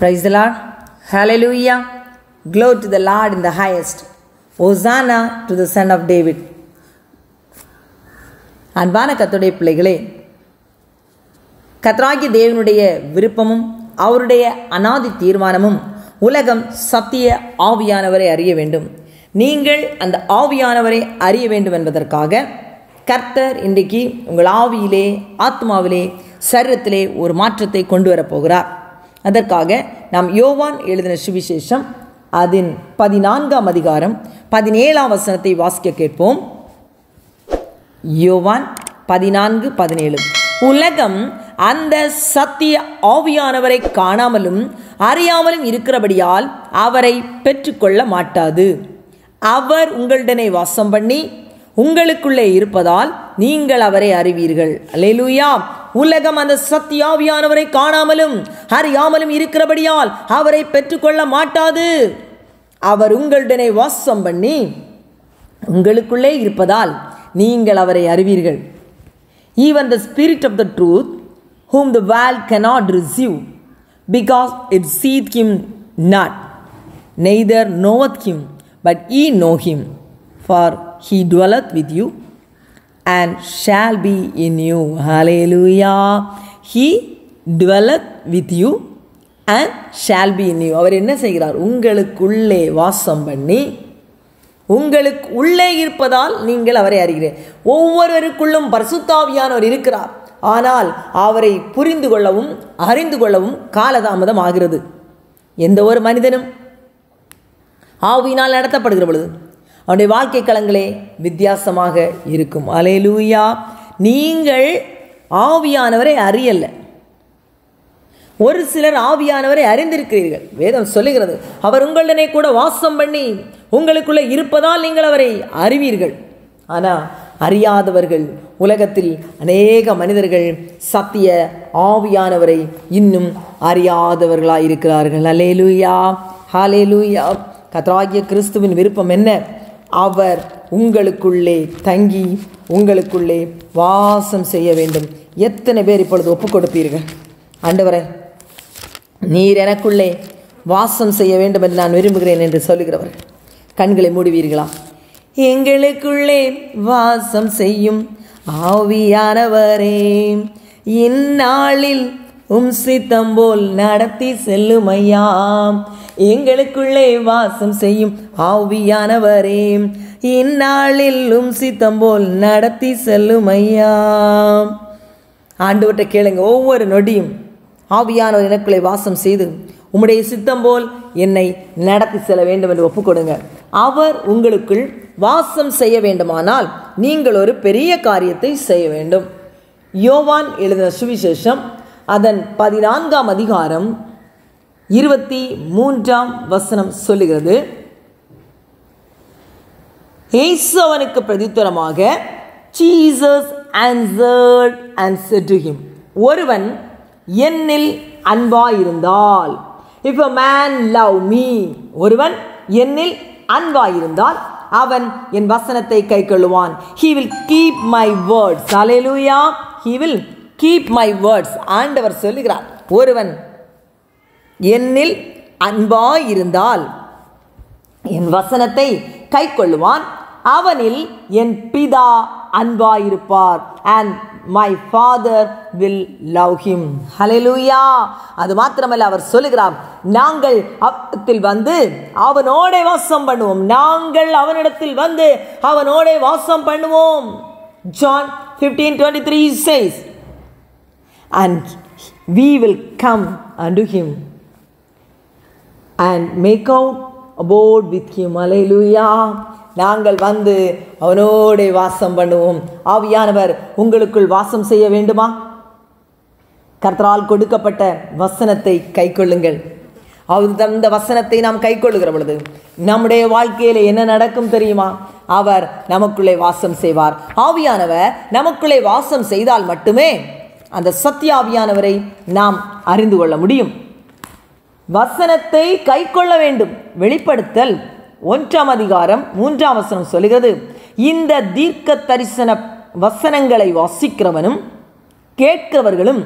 Price the Lord. லூயா glory to the Lord in the highest hosanna to the son of David அன்பான கத்துடைய பிள்ளைகளே கத்ராகி தேவனுடைய விருப்பமும் அவருடைய அனாதி தீர்மானமும் உலகம் சத்திய ஆவியானவரை அறிய வேண்டும் நீங்கள் அந்த ஆவியானவரை அறிய வேண்டும் என்பதற்காக கர்த்தர் இன்றைக்கு உங்கள் ஆவியிலே ஆத்மாவிலே சரீரத்திலே ஒரு மாற்றத்தை கொண்டு வரப்போகிறார் அதற்காக நாம் யோவான் எழுதின சுவிசேஷம் அதன் பதினான்காம் அதிகாரம் பதினேழாம் வசனத்தை வாசிக்க கேட்போம் யோவான் பதினான்கு பதினேழு உலகம் அந்த சத்திய ஆவியானவரை காணாமலும் அறியாமலும் இருக்கிறபடியால் அவரை பெற்றுக்கொள்ள மாட்டாது அவர் உங்களுடனே வாசம் பண்ணி உங்களுக்குள்ளே இருப்பதால் நீங்கள் அவரை அறிவீர்கள் அலையலூயா உலகம் அந்த சத்தியாவியானவரை காணாமலும் அறியாமலும் இருக்கிறபடியால் அவரை பெற்றுக்கொள்ள மாட்டாது அவர் உங்களுடனே வாசம் பண்ணி உங்களுக்குள்ளே இருப்பதால் நீங்கள் அவரை அறிவீர்கள் even the spirit of the truth whom the world cannot receive because it seeth him not neither knoweth him but ye know him for He dwelleth with you and shall be in you. Hallelujah. He dwelleth with you and shall be in you அவர் என்ன செய்கிறார் உங்களுக்குள்ளே வாசம் பண்ணி உங்களுக்கு உள்ளே இருப்பதால் நீங்கள் அவரை அறிகிறேன் ஒவ்வொருவருக்குள்ளும் பரிசுத்தாவியானவர் இருக்கிறார் ஆனால் அவரை புரிந்து கொள்ளவும் அறிந்து கொள்ளவும் காலதாமதம் ஆகிறது எந்த ஒரு மனிதனும் ஆவியினால் நடத்தப்படுகிற பொழுது அவனுடைய வாழ்க்கை களங்களே வித்தியாசமாக இருக்கும் அலையலூயா நீங்கள் ஆவியானவரை அறியல்ல ஒரு சிலர் ஆவியானவரை அறிந்திருக்கிறீர்கள் வேதம் சொல்லுகிறது அவர் உங்களுடனே கூட வாசம் பண்ணி உங்களுக்குள்ளே இருப்பதால் நீங்கள் அவரை அறிவீர்கள் ஆனால் அறியாதவர்கள் உலகத்தில் அநேக மனிதர்கள் சத்திய ஆவியானவரை இன்னும் அறியாதவர்களாக இருக்கிறார்கள் அலே லூயா ஹாலே லூயா கத்ராகிய கிறிஸ்துவின் விருப்பம் என்ன அவர் உங்களுக்குள்ளே தங்கி உங்களுக்குள்ளே வாசம் செய்ய வேண்டும் எத்தனை பேர் இப்பொழுது ஒப்பு கொடுப்பீர்கள் ஆண்டவரே நீர் எனக்குள்ளே வாசம் செய்ய வேண்டும் என்று நான் விரும்புகிறேன் என்று சொல்லுகிறவர் கண்களை மூடுவீர்களா எங்களுக்குள்ளே வாசம் செய்யும் ஆவியானவரே இந்நாளில் உம் சித்தம் போல் நடத்தி செல்லும் ஐயா எங்களுக்குள்ளே வாசம் செய்யும் ஆவியானவரே இந்நாளில் உம் சித்தம் போல் நடத்தி செல்லும் ஐயா ஆண்டவர்கிட்ட கேளுங்க ஒவ்வொரு நொடியும் ஆவியானவர் எனக்குள்ளே வாசம் செய்து உம்முடைய சித்தம் போல் என்னை நடத்தி செல்ல வேண்டும் என்று ஒப்புக்கொடுங்க அவர் உங்களுக்குள் வாசம் செய்ய வேண்டுமானால் நீங்கள் ஒரு பெரிய காரியத்தை செய்ய வேண்டும் யோவான் எழுதின சுவிசேஷம் அதன் பதினான்காம் அதிகாரம் இருபத்தி மூன்றாம் வசனம் சொல்லுகிறது ஏசு அவனுக்கு பிரதித்துரமாக ஜீசஸ் ஆன்சர்ட் அண்ட் செட்டுகிம் ஒருவன் என்னில் அன்பாயிருந்தால் if a man love me ஒருவன் என்னில் அன்பாயிருந்தால் அவன் என் வசனத்தை கை கொள்ளுவான் he will keep my words hallelujah he will keep my words ஆண்டவர் சொல்லுகிறார் ஒருவன் என்னில் அன்பாயிருந்தால் என் வசனத்தை கை கொள்ளுவான் அவனில் என் பிதா அன்பாயிருப்பார் and my father will love him hallelujah அது மாத்திரமல்ல அவர் சொல்லுகிறார் நாங்கள் அவத்தில் வந்து அவனோட வாசம் பண்ணுவோம் நாங்கள் அவனிடத்தில் வந்து அவனோட வாசம் பண்ணுவோம் John fifteen twenty three says and we will come unto him and make out abode with him. Hallelujah. நாங்கள் வந்து அவனோட வாசம் பண்ணுவோம் ஆவியானவர் உங்களுக்குள் வாசம் செய்ய வேண்டுமா கர்த்தரால் கொடுக்கப்பட்ட வசனத்தை கை கொள்ளுங்கள் அவர் அந்த வசனத்தை நாம் கை கொள்ளுகிற பொழுது நம்முடைய வாழ்க்கையில் என்ன நடக்கும் தெரியுமா அவர் நமக்குள்ளே வாசம் செய்வார் ஆவியானவர் நமக்குள்ளே வாசம் செய்தால் மட்டுமே அந்த சத்தியாவியானவரை நாம் அறிந்து கொள்ள முடியும் வசனத்தை கை கொள்ள வேண்டும் வெளிப்படுத்தல் ஒன்றாம் அதிகாரம் மூன்றாம் வசனம் சொல்கிறது இந்த தீர்க்க தரிசன வசனங்களை வாசிக்கிறவனும் கேட்கிறவர்களும்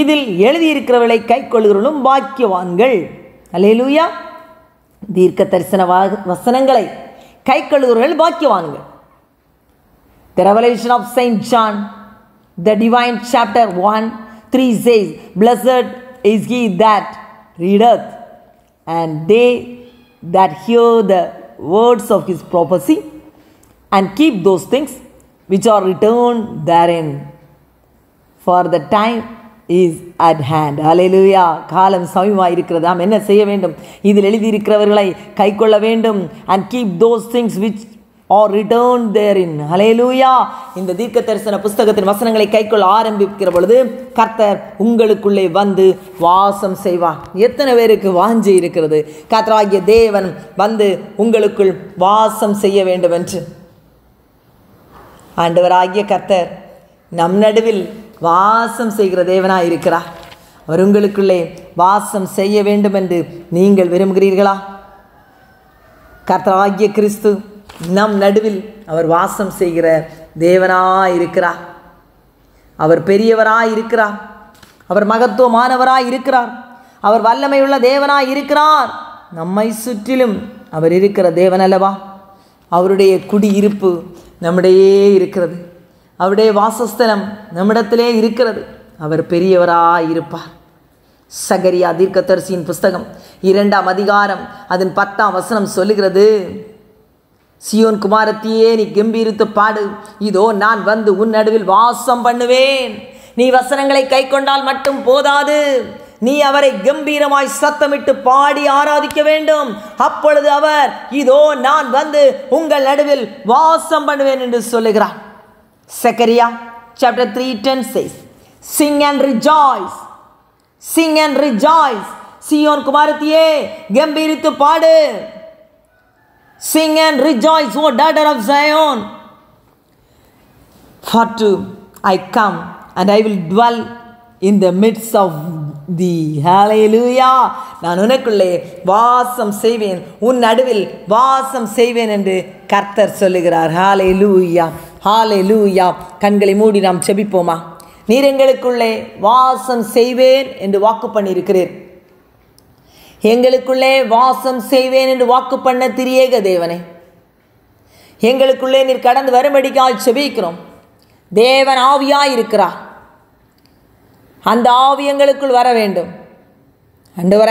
இதில் எழுதியிருக்கிறவர்களை கை கொள்கிறவர்களும் பாக்கியவான்கள் அலேலூயா தீர்க்க தரிசன வசனங்களை கை கொள்கிறவர்கள் பாக்கியவான்கள் of Saint John The divine chapter 1 3 says, Blessed is he that readeth, and they that hear the words of his prophecy, and keep those things which are written therein. For the time is at hand hallelujah காலம் சமயமாக இருக்கிறது நாம் என்ன செய்ய வேண்டும் இதில் எழுதியிருக்கிறவர்களை கை கொள்ள வேண்டும் and keep those things which are written therein hallelujah இந்த தீர்க்க தரிசன புஸ்தகத்தின் வசனங்களை கைக்குள் ஆரம்பிக்கிற பொழுது கர்த்தர் உங்களுக்குள்ளே வந்து வாசம் செய்வார் எத்தனை பேருக்கு வாஞ்சி இருக்கிறது கர்த்தராகிய தேவன் வந்து உங்களுக்குள் வாசம் செய்ய வேண்டும் என்று ஆண்டவராகிய கர்த்தர் நம் நடுவில் வாசம் செய்கிற தேவனாக இருக்கிறார் அவர் உங்களுக்குள்ளே வாசம் செய்ய வேண்டும் என்று நீங்கள் விரும்புகிறீர்களா கர்த்தராகிய கிறிஸ்து நம் நடுவில் அவர் வாசம் செய்கிற தேவனாக இருக்கிறார் அவர் பெரியவராக இருக்கிறார் அவர் மகத்துவமானவராக இருக்கிறார் அவர் வல்லமையுள்ள தேவனாக இருக்கிறார் நம்மை சுற்றிலும் அவர் இருக்கிற தேவன் அல்லவா அவருடைய குடியிருப்பு நம்மிடையே இருக்கிறது அவருடைய வாசஸ்தலம் நம்மிடத்திலே இருக்கிறது அவர் பெரியவராக இருப்பார் சகரியா தீர்க்கத்தரிசியின் புஸ்தகம் இரண்டாம் அதிகாரம் அதன் பத்தாம் வசனம் சொல்லுகிறது சியோன் குமாரத்தியே நீ கம்பீரித்து பாடு இதோ நான் வந்து உன் நடுவில் வாசம் பண்ணுவேன் நீ வசனங்களை கை கொண்டால் மட்டும் போதாது நீ அவரை கம்பீரமாய் சத்தமிட்டு பாடி ஆராதிக்க வேண்டும் அப்பொழுது அவர் இதோ நான் வந்து உங்கள் நடுவில் வாசம் பண்ணுவேன் என்று சொல்லுகிறார் Zechariah chapter three ten six sing and rejoice sing and rejoice Zion குமாரத்தியே கம்பீரித்து பாடு sing and rejoice O daughter of Zion for lo I come and I will dwell in the midst of the hallelujah நான் உனக்குள்ளே வாசம் செய்வேன் உன் நடுவில் வாசம் செய்வேன் என்று கர்த்தர் சொல்லுகிறார் ஹாலே லூயா ஹாலே லூயா கண்களை மூடி நாம் செபிப்போமா நீர் எங்களுக்குள்ளே வாசம் செய்வேன் என்று வாக்கு பண்ணியிருக்கிறேன் எங்களுக்குள்ளே வாசம் செய்வேன் என்று வாக்கு பண்ண திரியேக தேவனே எங்களுக்குள்ளே நீர் கடந்து வரும்படிக்காய் செபிக்கிறோம் தேவன் ஆவியாய் இருக்கிறார் அந்த ஆவி எங்களுக்குள் வர வேண்டும் அண்டு வர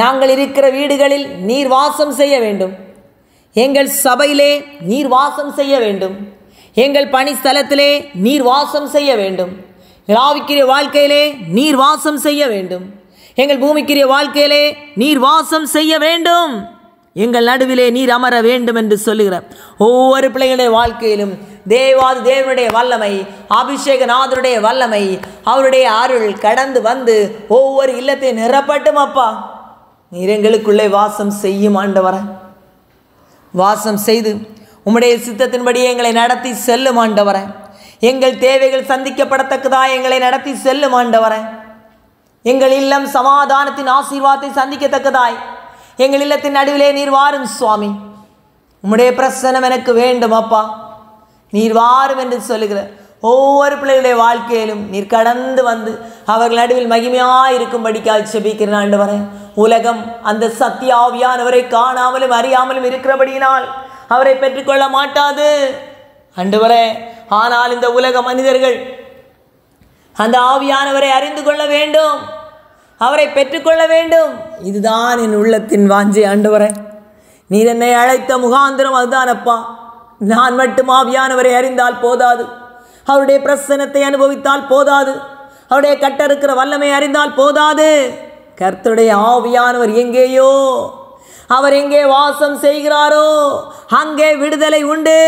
நாங்கள் இருக்கிற வீடுகளில் நீர் வாசம் செய்ய வேண்டும் எங்கள் சபையிலே நீர் வாசம் செய்ய வேண்டும் எங்கள் பணி ஸ்தலத்திலே நீர் வாசம் செய்ய வேண்டும் ஆவிக்கிற வாழ்க்கையிலே நீர் வாசம் செய்ய வேண்டும் எங்கள் பூமிக்குரிய வாழ்க்கையிலே நீர் வாசம் செய்ய வேண்டும் எங்கள் நடுவிலே நீர் அமர வேண்டும் என்று சொல்லுகிறார் ஒவ்வொரு பிள்ளைகளுடைய வாழ்க்கையிலும் தேவாது தேவனுடைய வல்லமை அபிஷேகநாதருடைய வல்லமை அவருடைய அருள் கடந்து வந்து ஒவ்வொரு இல்லத்தை நிறப்பட்டும் அப்பா நீர் எங்களுக்குள்ளே வாசம் செய்யும் ஆண்டவர வாசம் செய்து உம்முடைய சித்தத்தின்படி எங்களை நடத்தி செல்லும் ஆண்டவர எங்கள் தேவைகள் சந்திக்கப்படத்தக்கதா எங்களை நடத்தி செல்லும் ஆண்டவரை எங்கள் இல்லம் சமாதானத்தின் ஆசீர்வாதத்தை சந்திக்கத்தக்கதாய் எங்கள் இல்லத்தின் நடுவிலே நீர் வாரும் சுவாமி உம்முடைய பிரசனம் எனக்கு வேண்டும் அப்பா நீர் வாரும் என்று சொல்லுகிற ஒவ்வொரு பிள்ளைகளுடைய வாழ்க்கையிலும் நீர் கடந்து வந்து அவர்கள் நடுவில் மகிமையாக இருக்கும்படிக்காக செபிக்கிற ஆண்டு வரேன் உலகம் அந்த சத்தியாவியானவரை காணாமலும் அறியாமலும் இருக்கிறபடியினால் அவரை பெற்றுக்கொள்ள மாட்டாது ஆண்டு வரேன் ஆனால் இந்த உலக மனிதர்கள் அந்த ஆவியானவரை அறிந்து கொள்ள வேண்டும் அவரை பெற்றுக்கொள்ள வேண்டும் இதுதான் என் உள்ளத்தின் வாஞ்சை ஆண்டவரே நீர் என்னை அழைத்த முகாந்திரம் அதுதான் அப்பா நான் மட்டும் ஆவியானவரை அறிந்தால் போதாது அவருடைய பிரசனத்தை அனுபவித்தால் போதாது அவருடைய கட்ட இருக்கிற வல்லமை அறிந்தால் போதாது கர்த்தருடைய ஆவியானவர் எங்கேயோ அவர் எங்கே வாசம் செய்கிறாரோ அங்கே விடுதலை உண்டு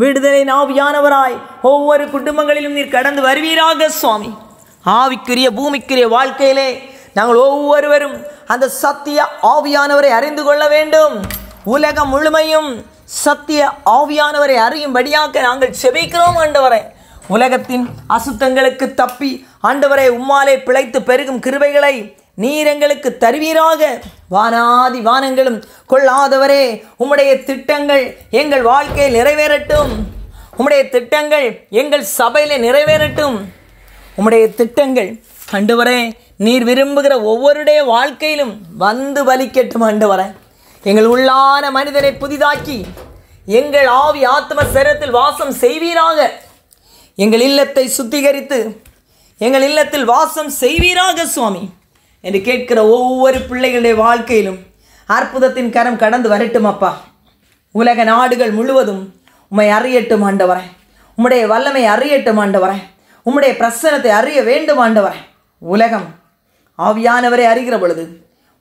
விடுதலை நாவியானவராய் ஒவ்வொரு குடும்பங்களிலும் நீர் கடந்து வருவீராக சுவாமி ஆவிக்குரிய பூமிக்குரிய வாழ்க்கையிலே நாங்கள் ஒவ்வொருவரும் அந்த சத்திய ஆவியானவரை அறிந்து கொள்ள வேண்டும் உலகம் முழுமையும் சத்திய ஆவியானவரை அறியும்படியாக நாங்கள் செபிக்கிறோம் ஆண்டவரை உலகத்தின் அசுத்தங்களுக்கு தப்பி ஆண்டவரை உம்மாலே பிழைத்து பெருகும் கிருவைகளை நீர் எங்களுக்கு தருவீராக வானாதி வானங்களும் கொள்ளாதவரே உம்முடைய திட்டங்கள் எங்கள் வாழ்க்கையில் நிறைவேறட்டும் உம்முடைய திட்டங்கள் எங்கள் சபையில் நிறைவேறட்டும் உம்முடைய திட்டங்கள் அண்டு நீர் விரும்புகிற ஒவ்வொருடைய வாழ்க்கையிலும் வந்து வலிக்கட்டும் வர எங்கள் உள்ளான மனிதனை புதிதாக்கி எங்கள் ஆவி ஆத்ம சிரத்தில் வாசம் செய்வீராக எங்கள் இல்லத்தை சுத்திகரித்து எங்கள் இல்லத்தில் வாசம் செய்வீராக சுவாமி என்று கேட்கிற ஒவ்வொரு பிள்ளைகளுடைய வாழ்க்கையிலும் அற்புதத்தின் கரம் கடந்து வரட்டும் அப்பா உலக நாடுகள் முழுவதும் உம்மை அறியட்டும் ஆண்டவரே உம்முடைய வல்லமை அறியட்டும் ஆண்டவரே உம்முடைய பிரசனத்தை அறிய வேண்டும் ஆண்டவரே உலகம் ஆவியானவரை அறிகிற பொழுது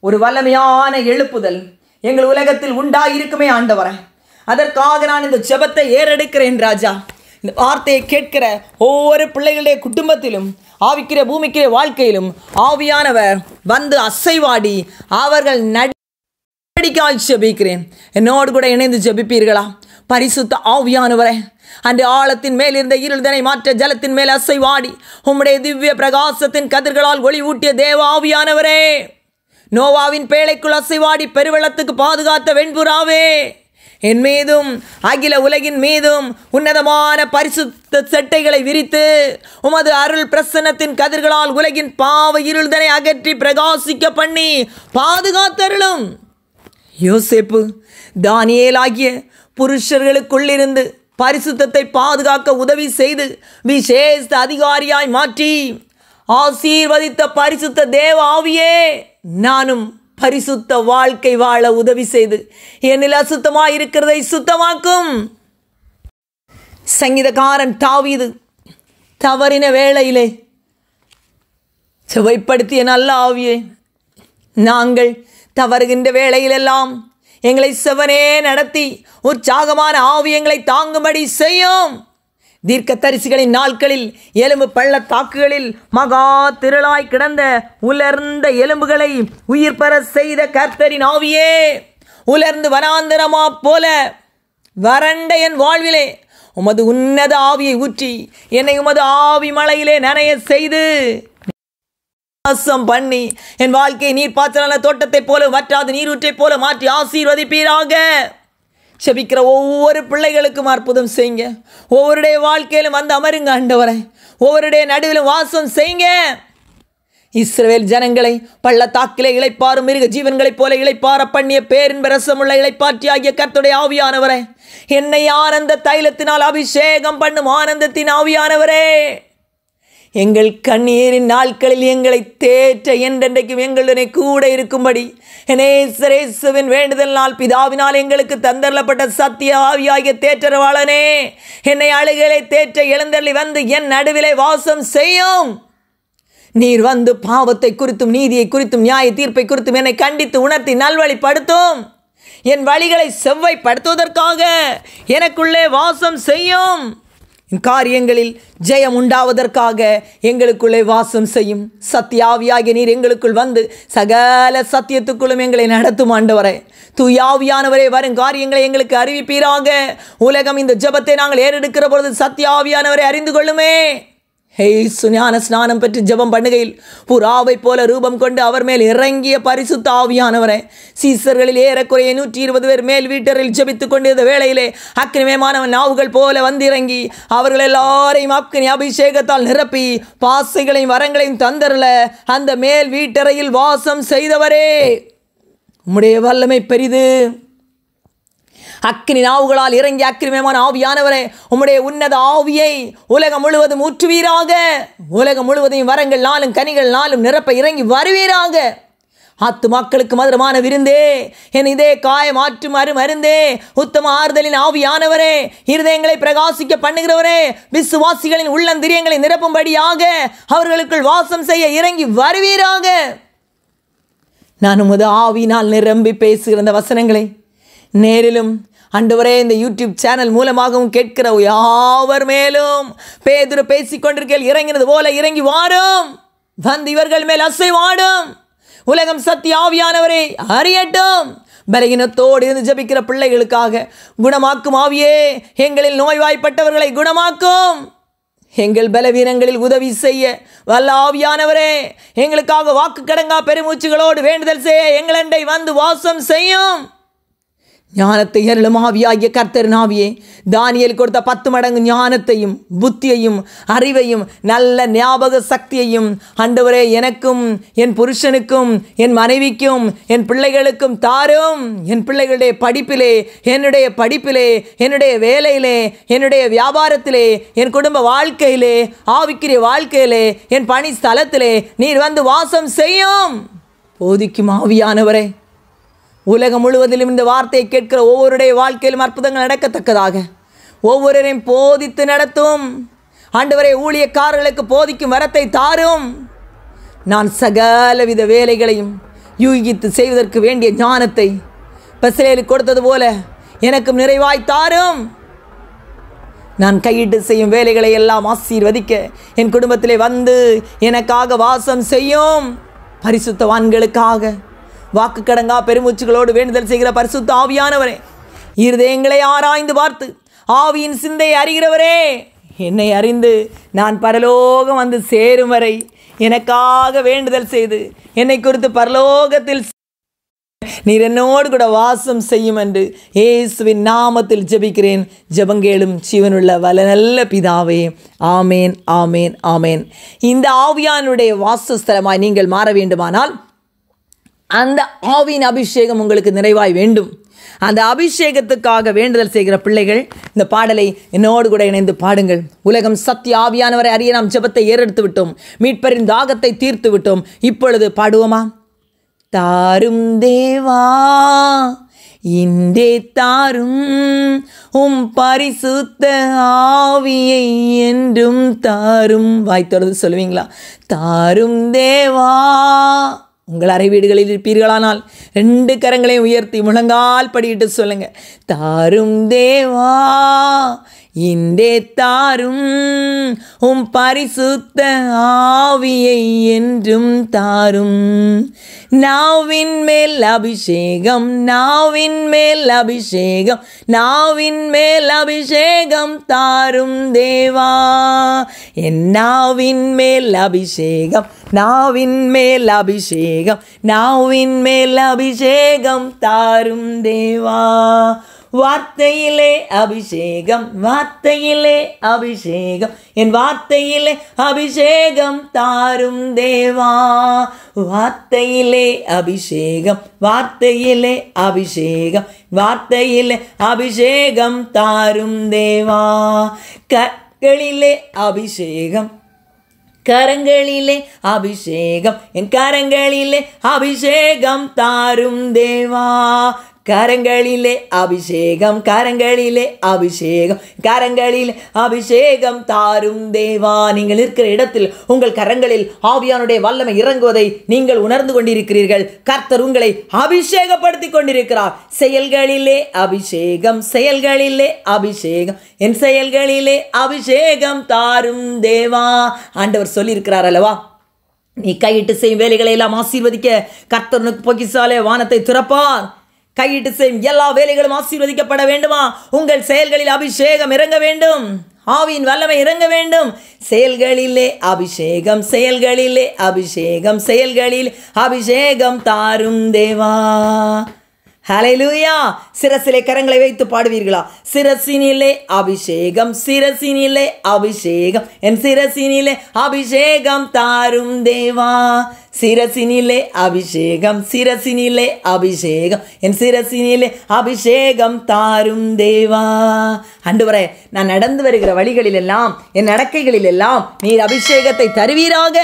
ஒரு வல்லமையான எழுப்புதல் எங்கள் உலகத்தில் உண்டாயிருக்குமே ஆண்டவரே அதற்காக நான் இந்த செபத்தை ஏறெடுக்கிறேன் ராஜா இந்த வார்த்தையை கேட்கிற ஒவ்வொரு பிள்ளைகளுடைய குடும்பத்திலும் ஆவிக்கிற பூமிக்கிற வாழ்க்கையிலும் ஆவியானவர் வந்து அசைவாடி அவர்கள் நடிக்காய் ஜெபிக்கிறேன் என்னோடு கூட இணைந்து ஜெபிப்பீர்களா பரிசுத்த ஆவியானவரே அந்த ஆழத்தின் மேல் இருந்த இருள்தனை மாற்ற ஜலத்தின் மேல் அசைவாடி உம்முடைய திவ்ய பிரகாசத்தின் கதிர்களால் ஒளி ஊட்டிய தேவ ஆவியானவரே நோவாவின் பேழைக்குள் அசைவாடி பெருவெள்ளத்துக்கு பாதுகாத்த வெண்புறாவே என் மீதும் அகில உலகின் மீதும் உன்னதமான பரிசுத்த செட்டைகளை விரித்து உமது அருள் பிரசன்னத்தின் கதிர்களால் உலகின் பாவ இருள்தனை அகற்றி பிரகாசிக்க பண்ணி பாதுகாத்தருளும் யோசேப்பு தானியல் ஆகிய புருஷர்களுக்குள்ளிருந்து பரிசுத்தத்தை பாதுகாக்க உதவி செய்து விசேஷ அதிகாரியாய் மாற்றி ஆசீர்வதித்த பரிசுத்த தேவ ஆவியே நானும் பரிசுத்த வாழ்க்கை வாழ உதவி செய்து எனில் சுத்தமாக இருக்கிறதை சுத்தமாக்கும் சங்கீதக்காரன் தாவிது தவறின வேளையிலே சுவைப்படுத்திய நல்ல ஆவியே நாங்கள் தவறுகின்ற வேளையிலெல்லாம் எங்களை செவனே நடத்தி உற்சாகமான ஆவியங்களை தாங்கும்படி செய்யும் தீர்க்க தரிசிகளின் நாட்களில் எலும்பு பள்ளத்தாக்குகளில் மகா திரளாய் கிடந்த உலர்ந்த எலும்புகளை உயிர் பெற செய்த கர்த்தரின் ஆவியே உலர்ந்து வனாந்தரமா போல வறண்ட என் வாழ்விலே உமது உன்னத ஆவியை ஊற்றி என்னை உமது ஆவி மலையிலே நனைய செய்து பண்ணி என் வாழ்க்கையை நீர் பாய்ச்சலான தோட்டத்தைப் போல வற்றாத நீரூற்றைப் போல மாற்றி ஆசீர்வதிப்பீராக செபிக்கிற ஒவ்வொரு பிள்ளைகளுக்கும் அற்புதம் செய்யுங்க ஒவ்வொருடைய வாழ்க்கையிலும் வந்து அமருங்க ஆண்டவரை ஒவ்வொருடைய நடுவிலும் வாசம் செய்யுங்க இஸ்ரேல் ஜனங்களை பள்ளத்தாக்கிலே இழைப்பாறு மிருக ஜீவன்களைப் போல இழைப்பார பண்ணிய பேரின் ரசமுள்ள இழைப்பாற்றி ஆகிய கர்த்துடைய ஆவியானவரே என்னை ஆனந்த தைலத்தினால் அபிஷேகம் பண்ணும் ஆனந்தத்தின் ஆவியானவரே எங்கள் கண்ணீரின் நாட்களில் எங்களை தேற்ற என்றென்றைக்கும் எங்களுடனே கூட இருக்கும்படி வேண்டுதல் நாள் பிதாவினால் எங்களுக்கு தந்தரப்பட்ட சத்திய ஆவியாகிய தேற்றவாளனே என்னை அழுகலை தேற்ற எழுந்தள்ளி வந்து என் நடுவிலே வாசம் செய்யும் நீர் வந்து பாவத்தை குறித்தும் நீதியை குறித்தும் நியாய தீர்ப்பை குறித்தும் என்னை கண்டித்து உணர்த்தி நல்வழிப்படுத்தும் என் வழிகளை செவ்வாய்ப்படுத்துவதற்காக எனக்குள்ளே வாசம் செய்யும் காரியங்களில் ஜெயம் உண்டாவதற்காக எங்களுக்குள்ளே வாசம் செய்யும் சத்தியாவியாகிய நீர் எங்களுக்குள் வந்து சகல சத்தியத்துக்குள்ளும் எங்களை நடத்தும் ஆண்டவரே தூயாவியானவரே வரும் காரியங்களை எங்களுக்கு அறிவிப்பீராக உலகம் இந்த ஜபத்தை நாங்கள் ஏறெடுக்கிற பொழுது சத்தியாவியானவரை அறிந்து கொள்ளுமே ஹெய் சுஞான ஸ்நானம் பெற்று ஜெபம் பண்ணுகையில் புறாவை போல ரூபம் கொண்டு அவர் மேல் இறங்கிய பரிசுத்த ஆவியானவரே சீசர்களில் ஏறக்குறைய நூற்றி இருபது பேர் மேல் வீட்டரில் ஜெபித்துக் கொண்டிருந்த வேளையிலே அக்னிமயமானவன் நாவுகள் போல வந்து இறங்கி அவர்கள் எல்லாரையும் அக்னி அபிஷேகத்தால் நிரப்பி பாசைகளையும் வரங்களையும் தந்தரல அந்த மேல் வீட்டறையில் வாசம் செய்தவரே உம்முடைய வல்லமை பெரிது அக்னி நாவுகளால் இறங்கி அக்கிரமியமான ஆவியானவரே உம்முடைய உன்னத ஆவியை உலகம் முழுவதும் ஊற்றுவீராக உலகம் முழுவதையும் வரங்கள் நாளும் கனிகள் நாளும் நிரப்ப இறங்கி வருவீராக ஆத்து மக்களுக்கு மதுரமான விருந்தே என் இதே காயம் ஆற்றும் அரும் மருந்தே உத்தம ஆறுதலின் ஆவியானவரே இருதயங்களை பிரகாசிக்க பண்ணுகிறவரே விசுவாசிகளின் உள்ளந்திரியங்களை நிரப்பும்படியாக அவர்களுக்குள் வாசம் செய்ய இறங்கி வருவீராக நான் உமது ஆவினால் நிரம்பி பேசுகிற வசனங்களை நேரிலும் அண்டவரே இந்த யூடியூப் சேனல் மூலமாகவும் கேட்கிற யாவர் மேலும் பேதுரு பேசிக்கொண்டிருக்கையில் இறங்கினது போல இறங்கி வாரும் வந்து இவர்கள் மேல் அசைவாடும் உலகம் ஆவியானவரை அறியட்டும் பலகீனத்தோடு இருந்து ஜபிக்கிற பிள்ளைகளுக்காக குணமாக்கும் ஆவியே எங்களில் நோய்வாய்ப்பட்டவர்களை குணமாக்கும் எங்கள் பலவீனங்களில் உதவி செய்ய வல்ல ஆவியானவரே எங்களுக்காக வாக்கு கடங்கா பெருமூச்சுகளோடு வேண்டுதல் செய்ய எங்களண்டை வந்து வாசம் செய்யும் ஞானத்தை அருளும் ஆவியாகிய கர்த்தர் நாவியே தானியல் கொடுத்த பத்து மடங்கு ஞானத்தையும் புத்தியையும் அறிவையும் நல்ல ஞாபக சக்தியையும் அண்டவரே எனக்கும் என் புருஷனுக்கும் என் மனைவிக்கும் என் பிள்ளைகளுக்கும் தாரும் என் பிள்ளைகளுடைய படிப்பிலே என்னுடைய படிப்பிலே என்னுடைய வேலையிலே என்னுடைய வியாபாரத்திலே என் குடும்ப வாழ்க்கையிலே ஆவிக்கிற வாழ்க்கையிலே என் பணி ஸ்தலத்திலே நீர் வந்து வாசம் செய்யும் போதிக்கும் ஆவியானவரே உலகம் முழுவதிலும் இந்த வார்த்தையை கேட்கிற ஒவ்வொருடைய வாழ்க்கையிலும் அற்புதங்கள் நடக்கத்தக்கதாக ஒவ்வொருவரையும் போதித்து நடத்தும் ஆண்டவரை ஊழியக்காரர்களுக்கு போதிக்கும் வரத்தை தாரும் நான் சகலவித வேலைகளையும் யூகித்து செய்வதற்கு வேண்டிய ஞானத்தை பசிலேலுக்கு கொடுத்தது போல எனக்கும் நிறைவாய் தாரும் நான் கையிட்டு செய்யும் வேலைகளை எல்லாம் ஆசீர்வதிக்க என் குடும்பத்திலே வந்து எனக்காக வாசம் செய்யும் பரிசுத்தவான்களுக்காக வாக்குக்கடங்கா பெருமூச்சுகளோடு வேண்டுதல் செய்கிற பரிசுத்த ஆவியானவரே இருதயங்களை ஆராய்ந்து பார்த்து ஆவியின் சிந்தையை அறிகிறவரே என்னை அறிந்து நான் பரலோகம் வந்து சேரும் வரை எனக்காக வேண்டுதல் செய்து என்னை குறித்து பரலோகத்தில் நீர் என்னோடு கூட வாசம் செய்யும் என்று இயேசுவின் நாமத்தில் ஜெபிக்கிறேன் ஜெபங்கேளும் சிவனுள்ள வல நல்ல பிதாவே ஆமேன் ஆமேன் ஆமேன் இந்த ஆவியானுடைய வாசஸ்தலமாய் நீங்கள் மாற வேண்டுமானால் அந்த ஆவியின் அபிஷேகம் உங்களுக்கு நிறைவாய் வேண்டும் அந்த அபிஷேகத்துக்காக வேண்டுதல் செய்கிற பிள்ளைகள் இந்த பாடலை என்னோடு கூட இணைந்து பாடுங்கள் உலகம் சத்திய ஆவியானவரை அறிய நாம் ஜெபத்தை ஏறெடுத்து விட்டோம் மீட்பரின் தாகத்தை தீர்த்து விட்டோம் இப்பொழுது பாடுவோமா தாரும் தேவா இன்றே தாரும் உம் பரிசுத்த ஆவியை என்றும் தாரும் வாய்த்தொடர்ந்து சொல்லுவீங்களா தாரும் தேவா உங்கள் அறை வீடுகளில் இருப்பீர்களானால் ரெண்டு கரங்களையும் உயர்த்தி முழங்கால் படிக்கிட்டு சொல்லுங்கள் தாரும் தேவா இந்தே தாரும் உம் பரிசுத்த ஆவியை என்றும் தாரும் நாவின் மேல் அபிஷேகம் நாவின் மேல் அபிஷேகம் நாவின் மேல் அபிஷேகம் தாரும் தேவா என் நாவின் மேல் அபிஷேகம் நாவின் மேல் அபிஷேகம் நாவின் மேல் அபிஷேகம் தாரும் தேவா வார்த்தையிலே அபிஷேகம் வார்த்தையிலே அபிஷேகம் என் வார்த்தையிலே அபிஷேகம் தாரும் தேவா வார்த்தையிலே அபிஷேகம் வார்த்தையிலே அபிஷேகம் வார்த்தையிலே அபிஷேகம் தாரும் தேவா கற்களிலே அபிஷேகம் கரங்களிலே அபிஷேகம் என் கரங்களிலே அபிஷேகம் தாரும் தேவா கரங்களிலே அபிஷேகம் கரங்களிலே அபிஷேகம் காரங்களில் அபிஷேகம் தாரும் தேவா நீங்கள் இருக்கிற இடத்தில் உங்கள் கரங்களில் ஆவியானுடைய வல்லமை இறங்குவதை நீங்கள் உணர்ந்து கொண்டிருக்கிறீர்கள் கர்த்தர் உங்களை அபிஷேகப்படுத்தி கொண்டிருக்கிறார் செயல்களிலே அபிஷேகம் செயல்களிலே அபிஷேகம் என் செயல்களிலே அபிஷேகம் தாரும் தேவா ஆண்டவர் சொல்லியிருக்கிறார் அல்லவா நீ கையிட்டு செய்யும் வேலைகளை எல்லாம் ஆசீர்வதிக்க கர்த்தர் பொக்கிசாலே வானத்தை துறப்பார் கையிட்டு செய்யும் எல்லா வேலைகளும் ஆசீர்வதிக்கப்பட வேண்டுமா உங்கள் செயல்களில் அபிஷேகம் இறங்க வேண்டும் ஆவியின் வல்லமை இறங்க வேண்டும் செயல்களிலே அபிஷேகம் செயல்களிலே அபிஷேகம் செயல்களில் அபிஷேகம் தாரும் தேவா ஹலெலூயா சிரசிலே கரங்களை வைத்து பாடுவீர்களா சிரசினிலே அபிஷேகம் சிரசினிலே அபிஷேகம் என் சிரசினிலே அபிஷேகம் தாரும் தேவா சிரசினிலே அபிஷேகம் சிரசினிலே அபிஷேகம் என் சிரசினிலே அபிஷேகம் தாரும் தேவா அண்டுவரே நான் நடந்து வருகிற வழிகளிலெல்லாம் என் நடக்கைகளில் எல்லாம் நீர் அபிஷேகத்தை தருவீராக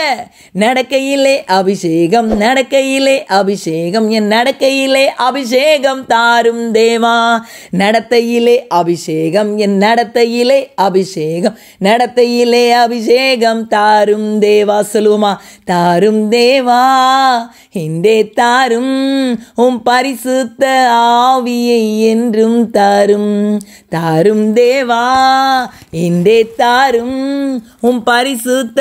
நடக்கையிலே அபிஷேகம் நடக்கையிலே அபிஷேகம் என் நடக்கையிலே அபிஷேகம் தாரும் தேவா நடத்தையிலே அபிஷேகம் என் நடத்தையிலே அபிஷேகம் நடத்தையிலே அபிஷேகம் தாரும் தேவா சொல்லுவோமா தாரும் தேவ தேவா இந்தே தாரும் உம் பரிசுத்த ஆவியை என்றும் தாரும் தாரும் தேவா இந்தே தாரும் உம் பரிசுத்த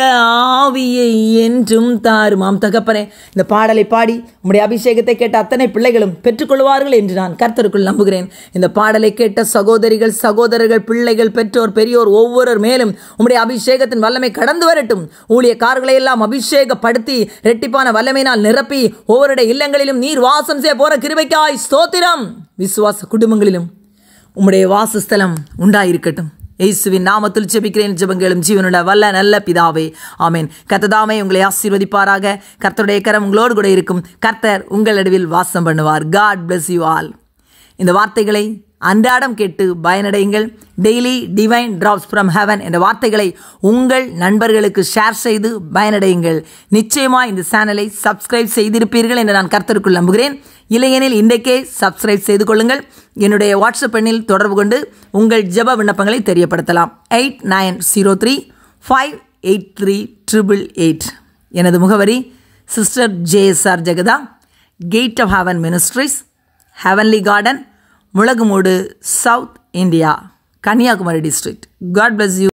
ஆவியை என்றும் தாரும் ஆம் தகப்பனே இந்த பாடலை பாடி உம்முடைய அபிஷேகத்தை கேட்ட அத்தனை பிள்ளைகளும் பெற்றுக்கொள்வார்கள் என்று நான் கர்த்தருக்குள் நம்புகிறேன் இந்த பாடலை கேட்ட சகோதரிகள் சகோதரர்கள் பிள்ளைகள் பெற்றோர் பெரியோர் ஒவ்வொருவர் மேலும் உம்முடைய அபிஷேகத்தின் வல்லமை கடந்து வரட்டும் ஊழிய கார்களை எல்லாம் அபிஷேகப்படுத்தி ரெட்டி இரட்டிப்பான வல்லமையினால் நிரப்பி ஒவ்வொருடைய இல்லங்களிலும் நீர் வாசம் செய்ய போற கிருவைக்காய் ஸ்தோத்திரம் விசுவாச குடும்பங்களிலும் உம்முடைய வாசஸ்தலம் உண்டாயிருக்கட்டும் இயேசுவின் நாமத்தில் ஜெபிக்கிறேன் ஜெபங்களும் ஜீவனுள்ள வல்ல நல்ல பிதாவே ஆமேன் கத்ததாமே உங்களை ஆசீர்வதிப்பாராக கர்த்தருடைய கரம் உங்களோடு கூட இருக்கும் கர்த்தர் உங்களிடவில் வாசம் பண்ணுவார் காட் பிளஸ் யூ ஆல் இந்த வார்த்தைகளை அன்றாடம் கேட்டு பயனடையுங்கள் daily divine drops from heaven என்ற வார்த்தைகளை உங்கள் நண்பர்களுக்கு ஷேர் செய்து பயனடையுங்கள் நிச்சயமாக இந்த சேனலை சப்ஸ்கிரைப் செய்திருப்பீர்கள் என்று நான் கருத்தருக்குள் நம்புகிறேன் இல்லையெனில் இன்றைக்கே சப்ஸ்கிரைப் செய்து கொள்ளுங்கள் என்னுடைய வாட்ஸ்அப் எண்ணில் தொடர்பு கொண்டு உங்கள் ஜப விண்ணப்பங்களை தெரியப்படுத்தலாம் eight nine zero three five eight three triple eight எனது முகவரி sister JSR Jegatha gate of heaven ministries heavenly garden Mulagumoodu south India Kanyakumari district God bless you